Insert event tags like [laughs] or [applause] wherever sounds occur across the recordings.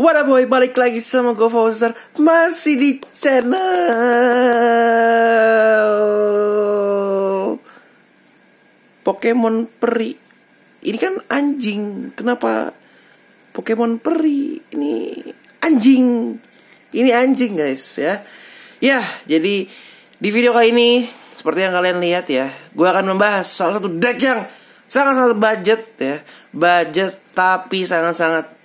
What up boy, balik lagi sama gue Fauzer Masih di channel Pokemon Peri Ini kan anjing Kenapa Pokemon Peri Ini anjing Ini anjing guys ya Ya, jadi di video kali ini Seperti yang kalian lihat ya Gue akan membahas salah satu deck yang sangat-sangat budget ya budget tapi sangat-sangat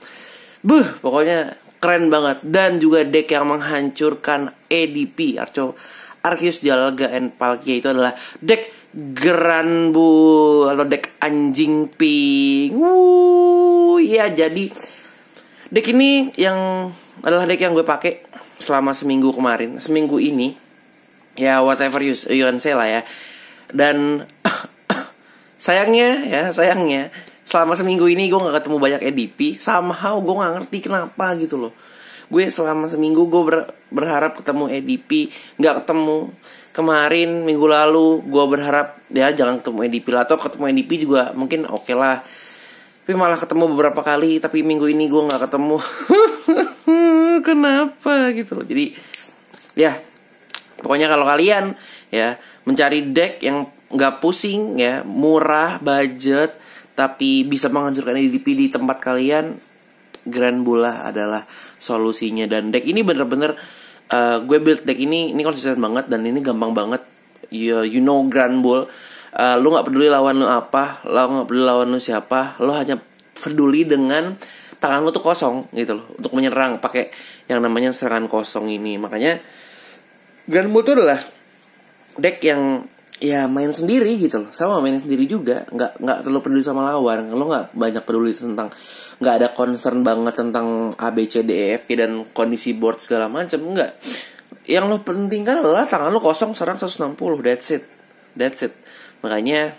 buh pokoknya keren banget dan juga deck yang menghancurkan ADP Arco Arceus Dialga and Palkia itu adalah deck Granbu atau deck anjing pink. Wuh, ya jadi deck ini yang adalah deck yang gue pakai selama seminggu kemarin. Seminggu ini ya whatever you, you say lah ya. Dan [coughs] sayangnya ya sayangnya selama seminggu ini gue nggak ketemu banyak EDP somehow gue nggak ngerti kenapa gitu loh gue selama seminggu gue ber berharap ketemu EDP nggak ketemu kemarin minggu lalu gue berharap ya jangan ketemu EDP lah atau ketemu EDP juga mungkin oke okay lah tapi malah ketemu beberapa kali tapi minggu ini gue nggak ketemu [laughs] kenapa gitu loh jadi ya pokoknya kalau kalian ya mencari deck yang nggak pusing ya murah budget tapi bisa menghancurkan ADP di tempat kalian, Grand Bula adalah solusinya dan deck ini bener-bener uh, gue build deck ini ini konsisten banget dan ini gampang banget you, ya, you know Grand Bull uh, lu nggak peduli lawan lo apa lo nggak peduli lawan lo siapa lo hanya peduli dengan tangan lo tuh kosong gitu loh untuk menyerang pakai yang namanya serangan kosong ini makanya Grand Bull tuh adalah deck yang ya main sendiri gitu loh sama main sendiri juga nggak nggak terlalu peduli sama lawan lo nggak banyak peduli tentang nggak ada concern banget tentang A B C D E F G dan kondisi board segala macam nggak yang lo pentingkan adalah tangan lo kosong serang 160 that's it that's it makanya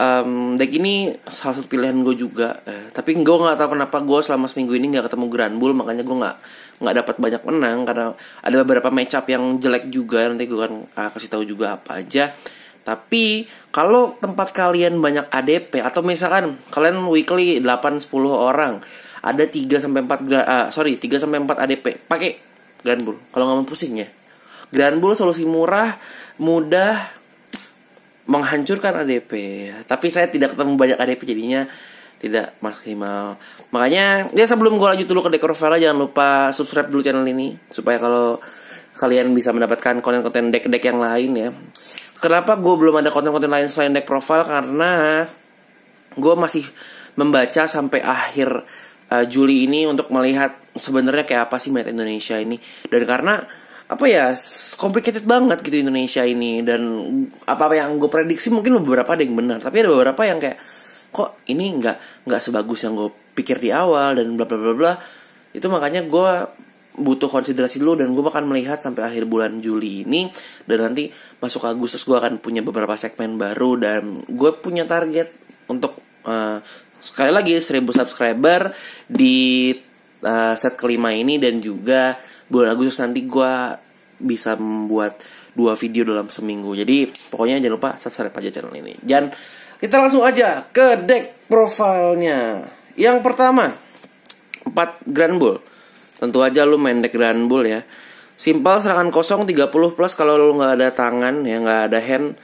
um, deck ini salah satu pilihan gue juga eh, tapi gue nggak tahu kenapa gue selama seminggu ini nggak ketemu Grand Bull makanya gue nggak nggak dapat banyak menang karena ada beberapa mecap yang jelek juga nanti gue akan uh, kasih tahu juga apa aja tapi kalau tempat kalian banyak ADP atau misalkan kalian weekly 8 10 orang ada 3 sampai 4 uh, ah, sorry 3 sampai 4 ADP pakai Grand Bull kalau nggak mau pusing ya Grand Bull solusi murah mudah menghancurkan ADP tapi saya tidak ketemu banyak ADP jadinya tidak maksimal makanya ya sebelum gue lanjut dulu ke Dekor Vera jangan lupa subscribe dulu channel ini supaya kalau kalian bisa mendapatkan konten-konten deck dek yang lain ya kenapa gue belum ada konten-konten lain selain Dek profile karena gue masih membaca sampai akhir uh, Juli ini untuk melihat sebenarnya kayak apa sih meta Indonesia ini dan karena apa ya complicated banget gitu Indonesia ini dan apa apa yang gue prediksi mungkin beberapa ada yang benar tapi ada beberapa yang kayak kok ini nggak nggak sebagus yang gue pikir di awal dan bla bla bla bla itu makanya gue butuh konsiderasi dulu dan gue akan melihat sampai akhir bulan Juli ini dan nanti masuk Agustus gue akan punya beberapa segmen baru dan gue punya target untuk uh, sekali lagi 1000 subscriber di uh, set kelima ini dan juga bulan Agustus nanti gue bisa membuat dua video dalam seminggu jadi pokoknya jangan lupa subscribe aja channel ini dan kita langsung aja ke deck profilnya yang pertama 4 Grand Bull tentu aja lu main deck Grand Bull ya simpel serangan kosong 30 plus kalau lu nggak ada tangan ya nggak ada hand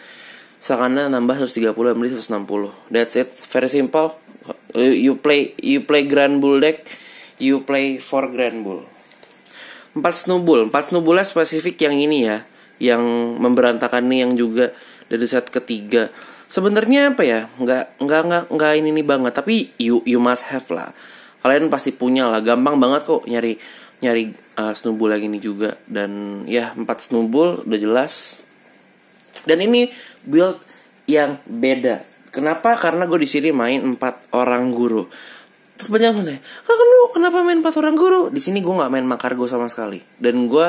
serangannya nambah 130 MD 160 that's it very simple you play you play Grand Bull deck you play for Grand Bull empat snowball empat snowballnya spesifik yang ini ya yang memberantakan nih yang juga dari set ketiga sebenarnya apa ya nggak nggak nggak nggak ini ini banget tapi you you must have lah kalian pasti punya lah gampang banget kok nyari nyari uh, snowball yang ini juga dan ya empat snowball udah jelas dan ini build yang beda kenapa karena gue di sini main empat orang guru sepanjang saya ah lu kenapa main pas orang guru di sini gue nggak main makar gue sama sekali dan gue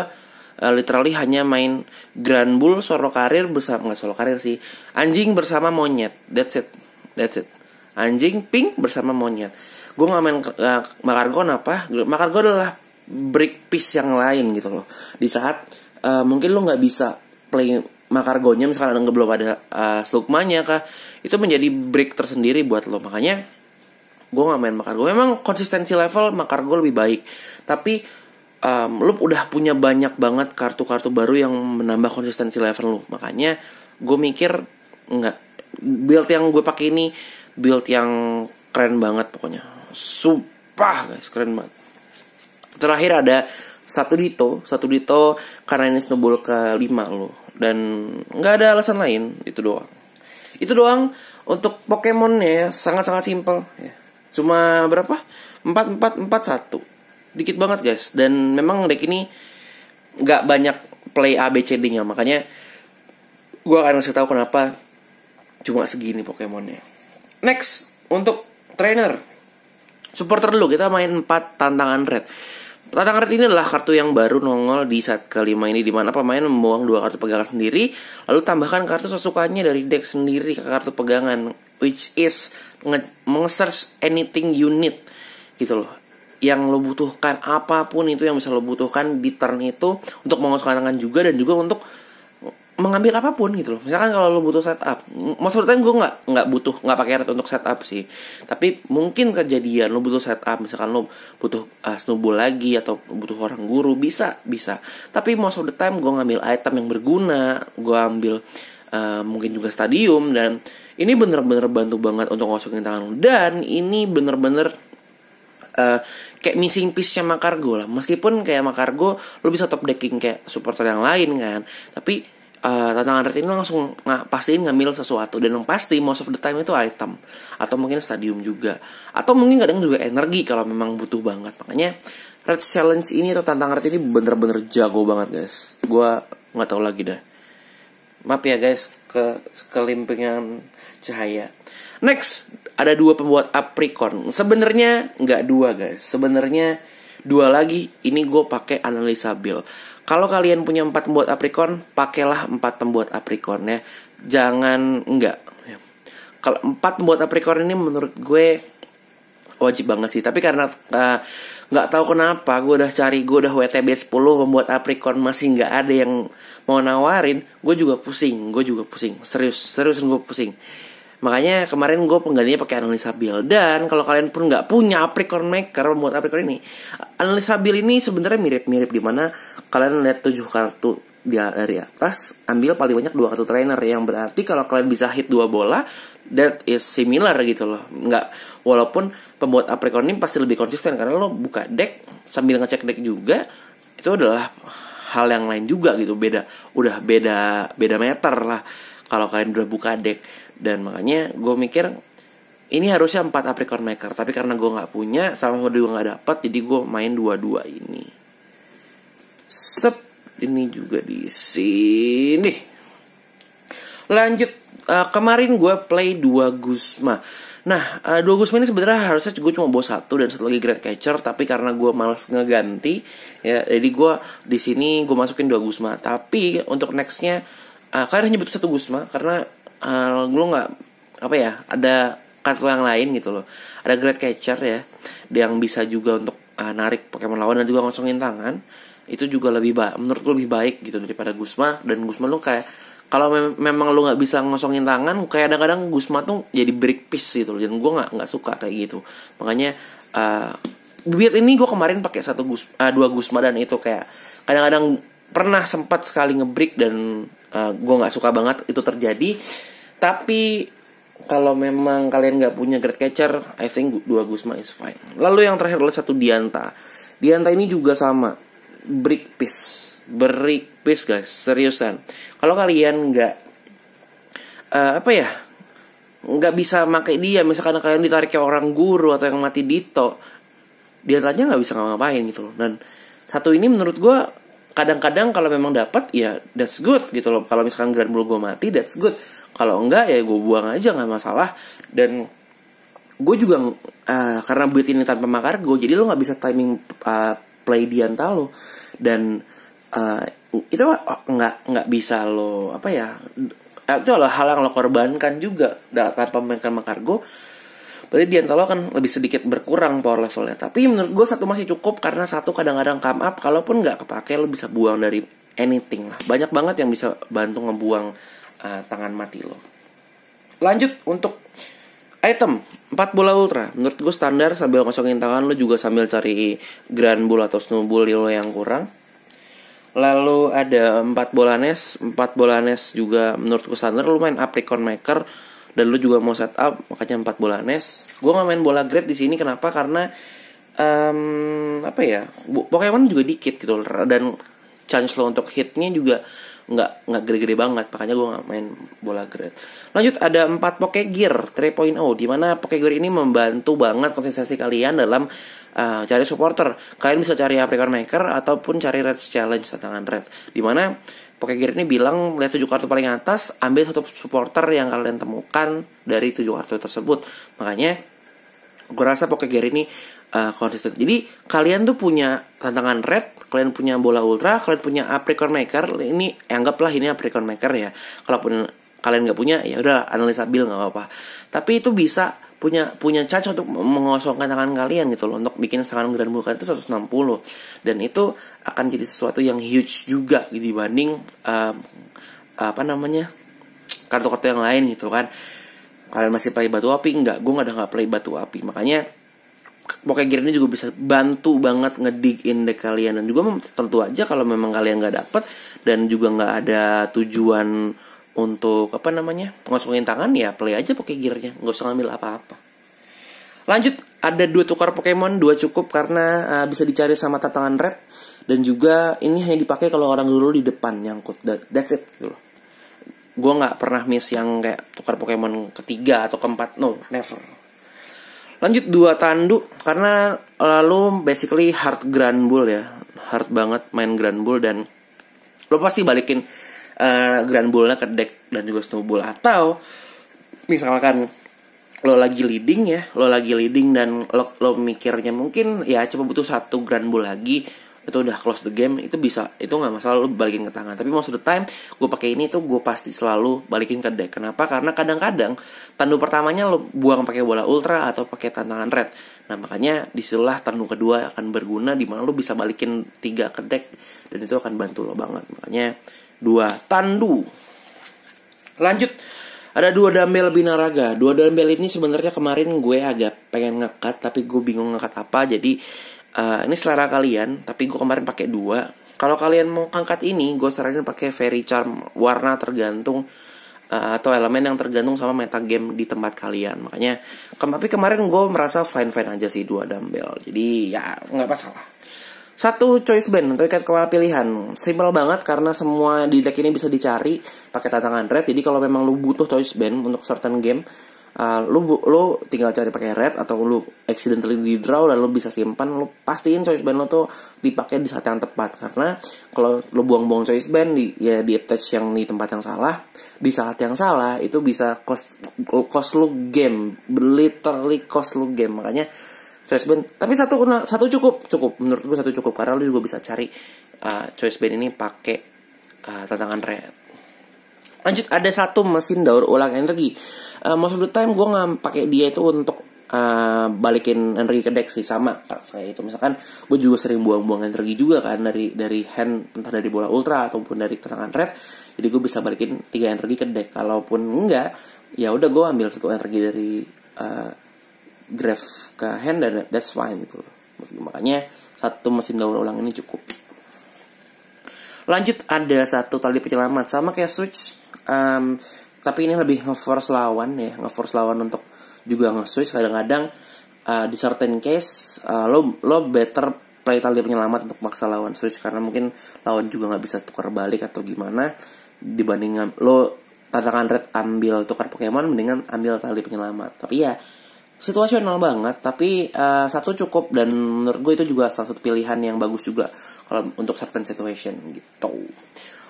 uh, literally hanya main grand bull solo karir bersama nggak solo karir sih anjing bersama monyet that's it that's it anjing pink bersama monyet gue nggak main uh, eh, makargo kenapa makargo adalah break piece yang lain gitu loh di saat uh, mungkin lo nggak bisa play makar makargonya misalkan belum ada uh, slugmanya kah itu menjadi break tersendiri buat lo makanya gue nggak main makar gue memang konsistensi level makar gue lebih baik tapi um, lu udah punya banyak banget kartu-kartu baru yang menambah konsistensi level lu makanya gue mikir nggak build yang gue pakai ini build yang keren banget pokoknya sumpah guys keren banget terakhir ada satu dito satu dito karena ini snowball ke lima lo dan nggak ada alasan lain itu doang itu doang untuk pokemon Pokemonnya ya. sangat-sangat simple ya. Cuma berapa? 4 4 4 1. Dikit banget guys dan memang deck ini nggak banyak play A B C D-nya. Makanya gua akan kasih tahu kenapa cuma segini Pokemonnya. Next untuk trainer supporter dulu kita main 4 tantangan red. Tantangan red ini adalah kartu yang baru nongol di saat kelima ini di mana pemain membuang dua kartu pegangan sendiri lalu tambahkan kartu sesukanya dari deck sendiri ke kartu pegangan which is nge-search anything you need gitu loh yang lo butuhkan apapun itu yang bisa lo butuhkan di turn itu untuk mengosongkan juga dan juga untuk mengambil apapun gitu loh misalkan kalau lo butuh setup maksudnya gue nggak nggak butuh nggak pakai red untuk setup sih tapi mungkin kejadian lo butuh setup misalkan lo butuh uh, snowball lagi atau butuh orang guru bisa bisa tapi most of the time gue ngambil item yang berguna gue ambil uh, mungkin juga stadium dan ini bener-bener bantu banget untuk masukin tangan lo dan ini bener-bener uh, kayak missing piece-nya Makargo lah meskipun kayak Makargo lo bisa top decking kayak supporter yang lain kan tapi uh, tantangan red ini langsung nggak pastiin ngambil sesuatu dan yang pasti most of the time itu item atau mungkin stadium juga atau mungkin kadang juga energi kalau memang butuh banget makanya red challenge ini atau tantangan red ini bener-bener jago banget guys gue nggak tahu lagi dah maaf ya guys ke kelimpingan cahaya. Next, ada dua pembuat Apricorn. Sebenarnya nggak dua guys, sebenarnya dua lagi. Ini gue pakai analisa bill. Kalau kalian punya empat pembuat Apricorn, pakailah empat pembuat Apricorn ya. Jangan nggak. Kalau empat pembuat Apricorn ini menurut gue wajib banget sih. Tapi karena uh, nggak tahu kenapa gue udah cari gue udah WTB 10 membuat Aprikon masih nggak ada yang mau nawarin gue juga pusing gue juga pusing serius serius gue pusing Makanya kemarin gue penggantinya pakai analisa bill dan kalau kalian pun nggak punya Apricorn Maker membuat Apricorn ini, analisa bill ini sebenarnya mirip-mirip dimana kalian lihat tujuh kartu dia dari atas, ambil paling banyak dua kartu trainer yang berarti kalau kalian bisa hit dua bola, that is similar gitu loh. Nggak, walaupun pembuat Apricorn pasti lebih konsisten karena lo buka deck sambil ngecek deck juga itu adalah hal yang lain juga gitu beda udah beda beda meter lah kalau kalian udah buka deck dan makanya gue mikir ini harusnya 4 Apricorn Maker tapi karena gue nggak punya sama gue juga nggak dapat jadi gue main dua-dua ini sep ini juga di sini lanjut uh, kemarin gue play dua Gusma Nah, uh, dua Guzman ini sebenarnya harusnya gue cuma bawa satu dan satu lagi great Catcher, tapi karena gue malas ngeganti, ya jadi gue di sini gue masukin dua gusma Tapi untuk nextnya, uh, kalian hanya butuh satu gusma karena uh, eh, gue nggak apa ya, ada kartu yang lain gitu loh. Ada great Catcher ya, yang bisa juga untuk uh, narik Pokemon lawan dan juga ngosongin tangan. Itu juga lebih baik, menurut gue lebih baik gitu daripada gusma dan gusma lo kayak kalau mem memang lu nggak bisa ngosongin tangan kayak kadang-kadang Gusma tuh jadi break piece gitu dan gue nggak nggak suka kayak gitu makanya uh, eh, biar ini gue kemarin pakai satu gus uh, dua Gusma dan itu kayak kadang-kadang pernah sempat sekali ngebreak dan uh, eh, gue nggak suka banget itu terjadi tapi kalau memang kalian nggak punya great catcher I think dua Gusma is fine lalu yang terakhir adalah satu Dianta Dianta ini juga sama break piece beri please guys seriusan kalau kalian nggak uh, apa ya nggak bisa makai dia misalkan kalian ditarik ke orang guru atau yang mati dito dia tanya nggak bisa ngapain gitu loh dan satu ini menurut gue kadang-kadang kalau memang dapat ya that's good gitu loh kalau misalkan grand blue gue mati that's good kalau enggak ya gue buang aja nggak masalah dan gue juga uh, karena buat ini tanpa makar gue jadi lo nggak bisa timing uh, play dianta lo dan uh, itu oh, nggak nggak bisa lo apa ya eh, itu adalah hal yang lo korbankan juga tanpa memainkan Makargo berarti di antara lo kan lebih sedikit berkurang power levelnya tapi menurut gue satu masih cukup karena satu kadang-kadang come up kalaupun nggak kepake lo bisa buang dari anything lah banyak banget yang bisa bantu ngebuang uh, tangan mati lo lanjut untuk item 4 bola ultra menurut gue standar sambil ngosongin tangan lo juga sambil cari grand bull atau snowball lo yang kurang Lalu ada 4 bolanes, 4 bolanes juga menurut standar lu main Apricorn maker dan lu juga mau setup makanya 4 bolanes. Gua nggak main bola grade di sini kenapa? Karena um, apa ya? Pokemon juga dikit gitu dan chance lo untuk hitnya juga nggak nggak gede-gede banget makanya gue nggak main bola grade lanjut ada empat Poke Gear 3.0 dimana Poke Gear ini membantu banget konsistensi kalian dalam uh, cari supporter kalian bisa cari Apricorn Maker ataupun cari Red Challenge tantangan Red dimana Pokegear ini bilang lihat tujuh kartu paling atas ambil satu supporter yang kalian temukan dari tujuh kartu tersebut makanya gue rasa Pokegear ini uh, konsisten. Jadi kalian tuh punya tantangan red, kalian punya bola ultra, kalian punya Apricorn maker. Ini eh, anggaplah ini Apricorn maker ya. Kalaupun kalian nggak punya ya udah analisa bill nggak apa-apa. Tapi itu bisa punya punya caca untuk mengosongkan tangan kalian gitu loh untuk bikin serangan geran bulkan itu 160 dan itu akan jadi sesuatu yang huge juga gitu dibanding um, apa namanya kartu-kartu yang lain gitu kan kalian masih play batu api nggak gue nggak ada nggak play batu api makanya pokoknya gear ini juga bisa bantu banget ngedig in deck kalian dan juga tentu aja kalau memang kalian nggak dapet dan juga nggak ada tujuan untuk apa namanya ngosongin tangan ya play aja pakai gearnya nggak usah ngambil apa-apa lanjut ada dua tukar Pokemon dua cukup karena uh, bisa dicari sama tatangan red dan juga ini hanya dipakai kalau orang dulu di depan nyangkut That, that's it gitu loh gue nggak pernah miss yang kayak tukar Pokemon ketiga atau keempat no never lanjut dua tanduk karena lalu eh, basically hard grand bull ya hard banget main grand bull dan lo pasti balikin Eh, grand bola ke deck dan juga snowball atau misalkan lo lagi leading ya lo lagi leading dan lo, lo mikirnya mungkin ya cuma butuh satu grand bull lagi itu udah close the game itu bisa itu nggak masalah lo balikin ke tangan tapi most of the time gue pakai ini tuh gue pasti selalu balikin ke deck kenapa karena kadang-kadang tandu pertamanya lo buang pakai bola ultra atau pakai tantangan red nah makanya disitulah tandu kedua akan berguna di mana lo bisa balikin tiga ke deck dan itu akan bantu lo banget makanya dua tandu. Lanjut, ada dua dumbbell binaraga. Dua dumbbell ini sebenarnya kemarin gue agak pengen ngekat, tapi gue bingung ngekat apa. Jadi uh, ini selera kalian, tapi gue kemarin pakai dua. Kalau kalian mau angkat ini, gue saranin pakai Fairy Charm warna tergantung Uh, atau elemen yang tergantung sama meta game di tempat kalian makanya tapi kemarin gue merasa fine fine aja sih dua dumbbell jadi ya nggak masalah satu choice band untuk ikat kepala pilihan. Simple banget karena semua di deck ini bisa dicari pakai tantangan red. Jadi kalau memang lu butuh choice band untuk certain game, uh, lu lu tinggal cari pakai red atau lu accidentally di draw dan lu bisa simpan lu pastiin choice band lu tuh dipakai di saat yang tepat karena kalau lu buang-buang choice band di ya di attach yang di tempat yang salah di saat yang salah itu bisa cost cost lu game literally cost lu game makanya choice band tapi satu satu cukup cukup menurut gue satu cukup karena lu juga bisa cari uh, choice band ini pakai uh, tantangan red lanjut ada satu mesin daur ulang energi uh, most of the time gue nggak pakai dia itu untuk uh, balikin energi ke deck sih sama kayak itu misalkan gue juga sering buang-buang energi juga kan dari dari hand entah dari bola ultra ataupun dari tantangan red jadi gue bisa balikin tiga energi ke deck kalaupun enggak ya udah gue ambil satu energi dari uh, graph ke hand dan that's fine gitu loh. Makanya satu mesin daur ulang ini cukup. Lanjut ada satu tali penyelamat sama kayak switch um, tapi ini lebih ngeforce lawan ya, ngeforce lawan untuk juga nge-switch kadang-kadang uh, di certain case uh, lo lo better play tali penyelamat untuk maksa lawan switch karena mungkin lawan juga nggak bisa tukar balik atau gimana dibandingkan lo tantangan red ambil tukar Pokemon mendingan ambil tali penyelamat tapi ya situasional banget tapi uh, satu cukup dan menurut gue itu juga salah satu pilihan yang bagus juga kalau untuk certain situation gitu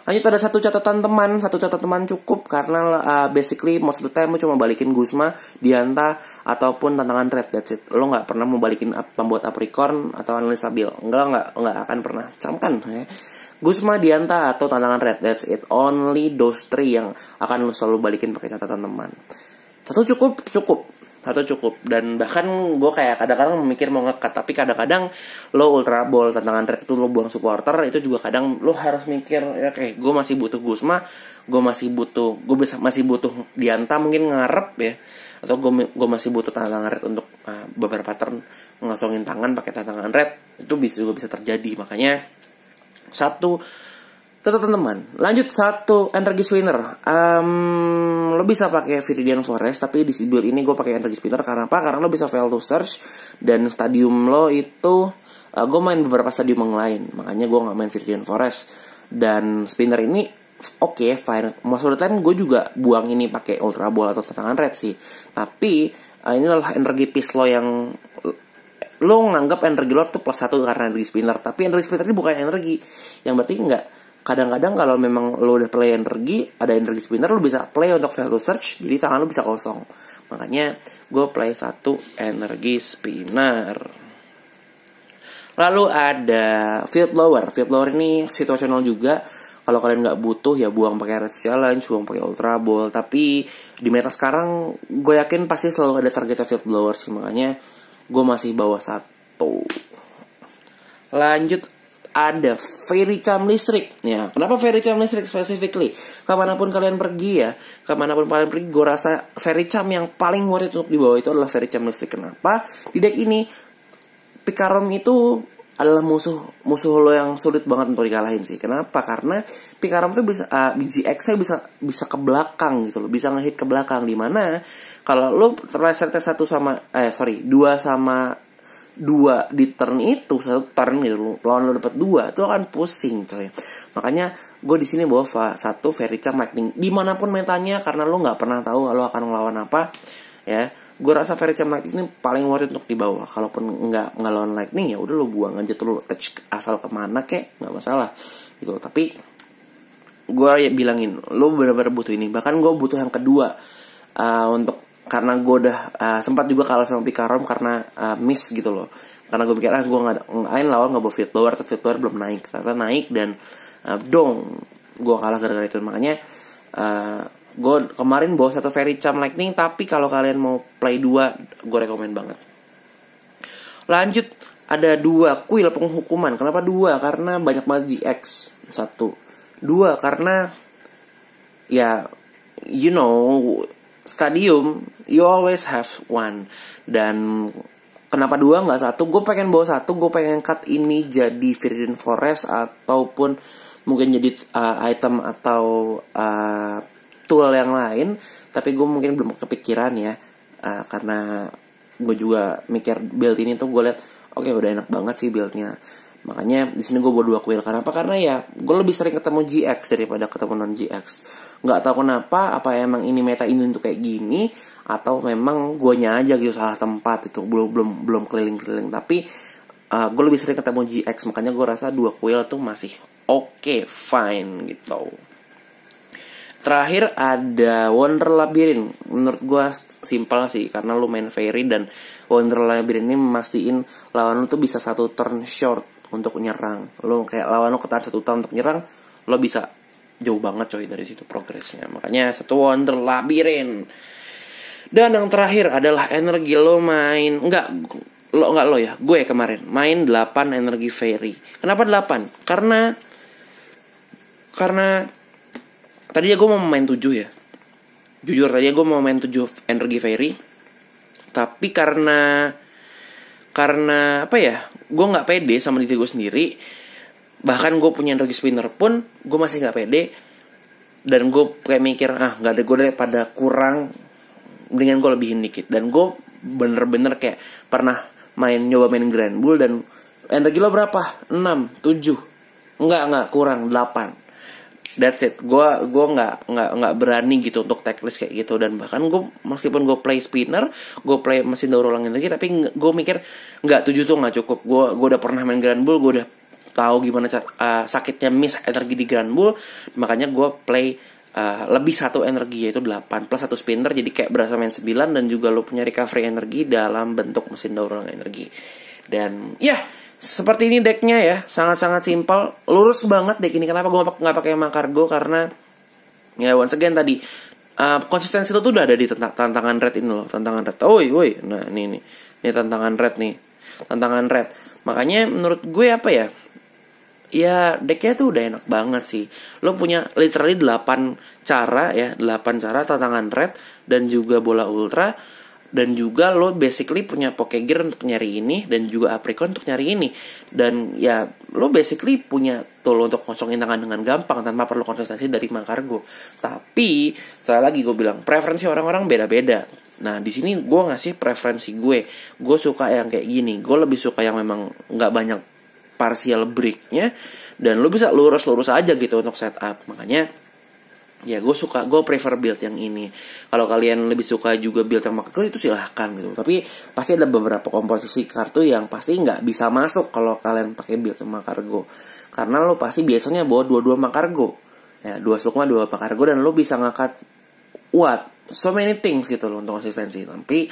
lanjut ada satu catatan teman satu catatan teman cukup karena uh, basically most of the time cuma balikin Gusma Dianta ataupun tantangan red that's it lo nggak pernah mau balikin pembuat Apricorn atau analis stabil enggak nggak nggak akan pernah camkan ya Gusma Dianta atau tantangan red that's it only those three yang akan lo selalu balikin pakai catatan teman satu cukup cukup atau cukup dan bahkan gue kayak kadang-kadang memikir mau ngekat tapi kadang-kadang lo ultra ball tantangan track itu lo buang supporter itu juga kadang lo harus mikir ya kayak gue masih butuh Gusma gue masih butuh gue masih butuh Dianta mungkin ngarep ya atau gue gue masih butuh tantangan red untuk uh, beberapa turn ngosongin tangan pakai tantangan red itu bisa juga bisa terjadi makanya satu tetap teman lanjut satu energi swinger um, lo bisa pakai Viridian Forest tapi di build ini gue pakai energy spinner karena apa karena lo bisa fail to search dan stadium lo itu uh, eh, gue main beberapa stadium yang lain makanya gue nggak main Viridian Forest dan spinner ini oke okay, fine most kan gue juga buang ini pakai ultra ball atau tantangan red sih tapi uh, ini adalah energi piece lo yang lo nganggap energi lo tuh plus satu karena energi spinner tapi energi spinner ini bukan energi yang berarti nggak kadang-kadang kalau memang lo udah play energi ada energi spinner lo bisa play untuk value search jadi tangan lo bisa kosong makanya gue play satu energi spinner Lalu ada field blower. Field blower ini situasional juga. Kalau kalian nggak butuh ya buang pakai red challenge, buang pakai ultra ball. Tapi di meta sekarang gue yakin pasti selalu ada target field blower sih. Makanya gue masih bawa satu. Lanjut ada ferry cam listrik ya kenapa ferry cam listrik specifically kemanapun kalian pergi ya kemanapun kalian pergi gue rasa ferry cam yang paling worth it untuk dibawa itu adalah ferry cam listrik kenapa di deck ini Picarom itu adalah musuh musuh lo yang sulit banget untuk dikalahin sih. Kenapa? Karena Picarom tuh bisa uh, x nya bisa bisa ke belakang gitu loh, bisa ngehit ke belakang di mana kalau lo terleset satu sama eh sorry dua sama dua di turn itu satu turn gitu lo lawan lo dapat dua itu akan pusing coy makanya gue di sini bawa satu charm Lightning dimanapun metanya karena lo nggak pernah tahu lo akan ngelawan apa ya gue rasa charm Lightning ini paling worth it untuk dibawa kalaupun nggak nggak Lightning ya udah lo buang aja tuh lo touch asal kemana kek nggak masalah gitu tapi gue ya bilangin lo bener-bener butuh ini bahkan gue butuh yang kedua uh, untuk karena gue udah uh, sempat juga kalah sama Pikarom karena uh, miss gitu loh karena gue pikir ah gue nggak ngain lawan oh, nggak bawa fit lower tapi fit lower belum naik ternyata naik dan uh, dong gue kalah gara-gara itu makanya uh, gue kemarin bawa satu Fairy Charm Lightning tapi kalau kalian mau play dua gue rekomend banget lanjut ada dua kuil penghukuman kenapa dua karena banyak banget GX satu dua karena ya you know stadium you always have one dan kenapa dua nggak satu gue pengen bawa satu gue pengen cut ini jadi Virgin Forest ataupun mungkin jadi uh, item atau uh, tool yang lain tapi gue mungkin belum kepikiran ya uh, karena gue juga mikir build ini tuh gue liat oke okay, udah enak banget sih buildnya makanya di sini gue buat dua kuil karena apa karena ya gue lebih sering ketemu GX daripada ketemu non GX nggak tahu kenapa apa emang ini meta ini untuk kayak gini atau memang gue aja gitu salah tempat itu belum belum belum keliling keliling tapi uh, eh, gue lebih sering ketemu GX makanya gue rasa dua kuil tuh masih oke okay, fine gitu terakhir ada Wonder Labirin menurut gue simpel sih karena lu main fairy dan Wonder Labirin ini memastiin lawan lu tuh bisa satu turn short untuk nyerang lo kayak lawan lo ketahan satu tahun untuk nyerang lo bisa jauh banget coy dari situ progresnya makanya satu wonder labirin dan yang terakhir adalah energi lo main enggak lo enggak lo ya gue kemarin main 8 energi fairy kenapa 8 karena karena tadi gue mau main 7 ya jujur tadi gue mau main 7 energi fairy tapi karena karena apa ya gue nggak pede sama diri gue sendiri bahkan gue punya energi spinner pun gue masih nggak pede dan gue kayak mikir ah nggak ada gue daripada kurang mendingan gue lebihin dikit dan gue bener-bener kayak pernah main nyoba main grand bull dan energi lo berapa enam tujuh Enggak, enggak, kurang delapan that's it gue gue nggak nggak nggak berani gitu untuk tackles kayak gitu dan bahkan gue meskipun gue play spinner gue play mesin daur ulang energi tapi gue mikir nggak tujuh tuh nggak cukup gue gue udah pernah main grand bull gue udah tahu gimana cara, uh, eh, sakitnya miss energi di grand bull makanya gue play Uh, lebih satu energi yaitu 8 plus satu spinner jadi kayak berasa main 9 dan juga lo punya recovery energi dalam bentuk mesin daur ulang energi dan ya yeah, seperti ini decknya ya, sangat-sangat simpel, lurus banget deck ini. Kenapa gue nggak pakai Makargo? Karena ya once again tadi uh, konsistensi itu tuh udah ada di tantangan red ini loh, tantangan red. Oi, oi nah ini nih, ini tantangan red nih, tantangan red. Makanya menurut gue apa ya? ya decknya tuh udah enak banget sih lo punya literally 8 cara ya 8 cara tantangan red dan juga bola ultra dan juga lo basically punya pokegear untuk nyari ini dan juga apricot untuk nyari ini dan ya lo basically punya tool untuk kosongin tangan dengan gampang tanpa perlu konsultasi dari Makargo tapi sekali lagi gue bilang preferensi orang-orang beda-beda nah di sini gue ngasih preferensi gue gue suka yang kayak gini gue lebih suka yang memang nggak banyak partial breaknya dan lo bisa lurus-lurus aja gitu untuk setup makanya ya gue suka gue prefer build yang ini kalau kalian lebih suka juga build yang macro itu silahkan gitu tapi pasti ada beberapa komposisi kartu yang pasti nggak bisa masuk kalau kalian pakai build yang makargo karena lo pasti biasanya bawa dua-dua makargo ya dua sukma dua makargo dan lo bisa ngangkat what so many things gitu loh untuk konsistensi tapi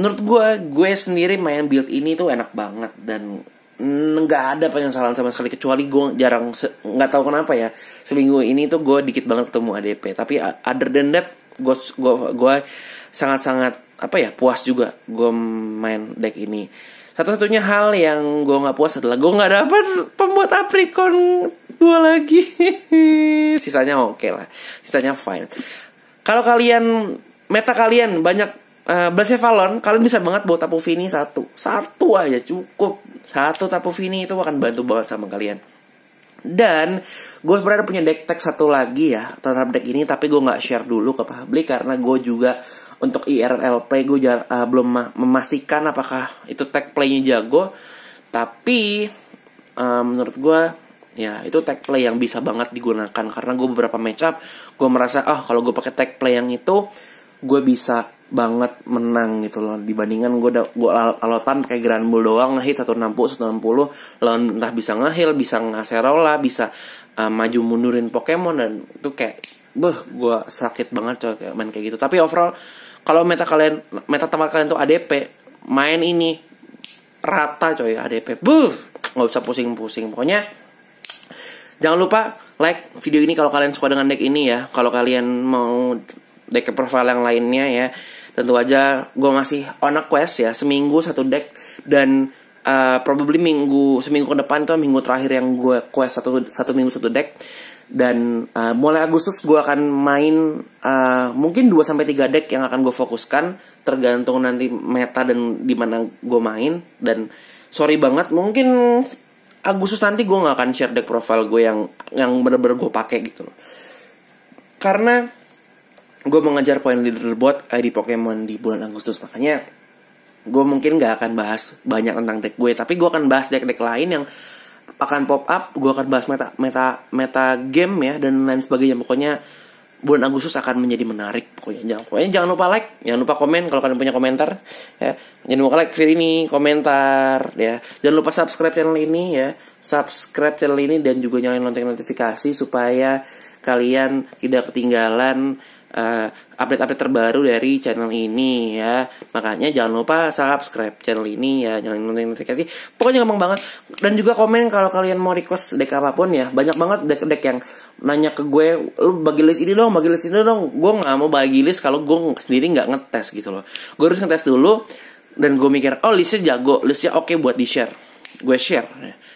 menurut gue gue sendiri main build ini tuh enak banget dan nggak ada penyesalan sama sekali kecuali gue jarang nggak tahu kenapa ya seminggu ini tuh gue dikit banget ketemu ADP tapi other than that gue gue gue sangat sangat apa ya puas juga gue main deck ini satu-satunya hal yang gue nggak puas adalah gue nggak dapat pembuat Apricorn dua lagi [laughs] sisanya oke okay lah sisanya fine kalau kalian meta kalian banyak Uh, Valon, kalian bisa banget bawa tapu Vini satu. Satu aja cukup. Satu tapu Vini itu akan bantu banget sama kalian. Dan gue sebenarnya punya deck tag satu lagi ya terhadap deck ini, tapi gue nggak share dulu ke publik karena gue juga untuk IRL play gue uh, belum memastikan apakah itu tag playnya jago. Tapi uh, menurut gue ya itu tag play yang bisa banget digunakan karena gue beberapa matchup gue merasa ah oh, kalau gue pakai tag play yang itu gue bisa banget menang gitu loh dibandingkan gue gue alotan kayak grand bull doang ngehit 160 160 lawan entah bisa ngehil bisa ngaserola bisa uh, maju mundurin Pokemon dan itu kayak beh gue sakit banget coy kayak main kayak gitu tapi overall kalau meta kalian meta tempat kalian tuh ADP main ini rata coy ADP beh nggak usah pusing-pusing pokoknya jangan lupa like video ini kalau kalian suka dengan deck ini ya kalau kalian mau deck profile yang lainnya ya tentu aja gue masih on a quest ya seminggu satu deck dan uh, probably minggu seminggu ke depan tuh minggu terakhir yang gue quest satu satu minggu satu deck dan uh, mulai Agustus gue akan main uh, mungkin 2 sampai 3 deck yang akan gue fokuskan tergantung nanti meta dan di mana gue main dan sorry banget mungkin Agustus nanti gue nggak akan share deck profile gue yang yang bener-bener gue pakai gitu loh karena gue mengejar poin leaderboard eh, di Pokemon di bulan Agustus makanya gue mungkin gak akan bahas banyak tentang deck gue tapi gue akan bahas deck-deck lain yang akan pop up gue akan bahas meta meta meta game ya dan lain sebagainya pokoknya bulan Agustus akan menjadi menarik pokoknya jangan pokoknya jangan lupa like jangan lupa komen kalau kalian punya komentar ya jangan lupa like video ini komentar ya jangan lupa subscribe channel ini ya subscribe channel ini dan juga nyalain lonceng notifikasi supaya kalian tidak ketinggalan Eh, update-update uh, terbaru dari channel ini ya. Makanya jangan lupa subscribe channel ini ya. Jangan lupa notifikasi. Pokoknya gampang banget. Dan juga komen kalau kalian mau request deck apapun ya. Banyak banget deck-deck yang nanya ke gue, lu bagi list ini dong, bagi list ini dong. Gue nggak mau bagi list kalau gue sendiri nggak ngetes gitu loh. Gue harus ngetes dulu dan gue mikir, oh listnya jago, listnya oke okay buat di share. Gue share.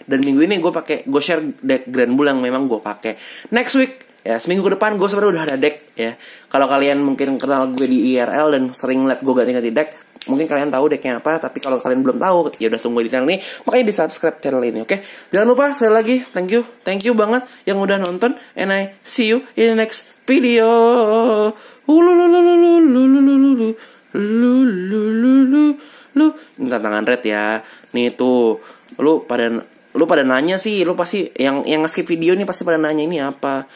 Dan minggu ini gue pakai gue share deck Grand Bull yang memang gue pakai. Next week ya seminggu ke depan gue sebenarnya udah ada deck ya kalau kalian mungkin kenal gue di IRL dan sering liat gue ganti-ganti deck mungkin kalian tahu decknya apa tapi kalau kalian belum tahu ya udah tunggu di channel ini makanya di subscribe channel ini oke okay? jangan lupa sekali lagi thank you thank you banget yang udah nonton and I see you in the next video lu tantangan red ya nih tuh lu pada lu pada nanya sih lu pasti yang yang ngasih video ini pasti pada nanya ini apa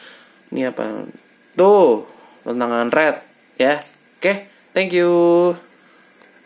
ini apa? Tuh, tantangan red ya. Oke, okay, thank you.